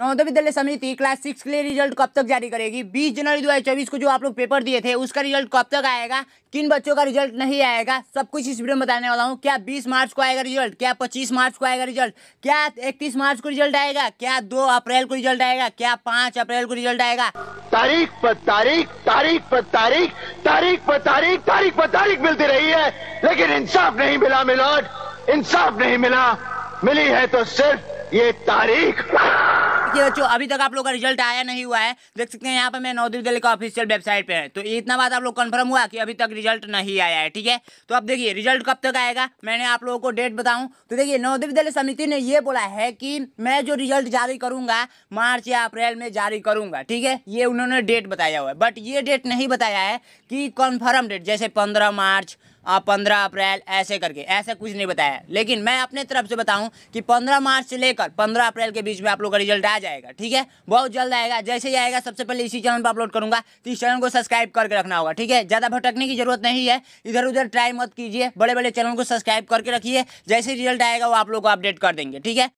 नवोदय विद्यालय समिति class six के लिए रिजल्ट कब तक जारी करेगी बीस जनवरी दो हजार चौबीस को जो आप लोग पेपर दिए थे उसका रिजल्ट कब तक आएगा किन बच्चों का रिजल्ट नहीं आएगा सब कुछ इस वीडियो में बताने वाला हूँ क्या बीस मार्च को आएगा रिजल्ट क्या पच्चीस मार्च को आएगा रिजल्ट क्या इकतीस मार्च को रिजल्ट आएगा क्या दो अप्रैल को रिजल्ट आएगा क्या पाँच अप्रैल को रिजल्ट आएगा तारीख पर तारीख तारीख पर तारीख तारीख पर तारीख तारीख पर तारीख मिलती रही है लेकिन इंसाफ नहीं मिला मिलोट इंसाफ नहीं मिला मिली है तो सिर्फ ये तारीख देखिए बच्चों अभी तक आप लोग का रिजल्ट आया नहीं हुआ है देख सकते हैं यहाँ पर मैं नवोदय विद्यालय का ऑफिशियल वेबसाइट पे है तो इतना बात आप लोग कंफर्म हुआ कि अभी तक रिजल्ट नहीं आया है ठीक है तो अब देखिए रिजल्ट कब तक आएगा मैंने आप लोगों को डेट बताऊँ तो देखिए नवोदय विद्यालय समिति ने ये बोला है कि मैं जो रिजल्ट जारी करूंगा मार्च या अप्रैल में जारी करूंगा ठीक है ये उन्होंने डेट बताया हुआ है बट ये डेट नहीं बताया है कि कन्फर्म डेट जैसे पंद्रह मार्च पंद्रह अप्रैल ऐसे करके ऐसा कुछ नहीं बताया लेकिन मैं अपने तरफ से बताऊं कि पंद्रह मार्च से लेकर पंद्रह अप्रैल के बीच में आप लोग का रिजल्ट आ जाएगा ठीक है बहुत जल्द आएगा जैसे ही आएगा सबसे पहले इसी चैनल पर अपलोड करूंगा तो इस चैनल को सब्सक्राइब करके रखना होगा ठीक है ज़्यादा भटकने की जरूरत नहीं है इधर उधर ट्राई मत कीजिए बड़े बड़े चैनल को सब्सक्राइब करके रखिए जैसे रिजल्ट आएगा वो आप लोग को अपडेट कर देंगे ठीक है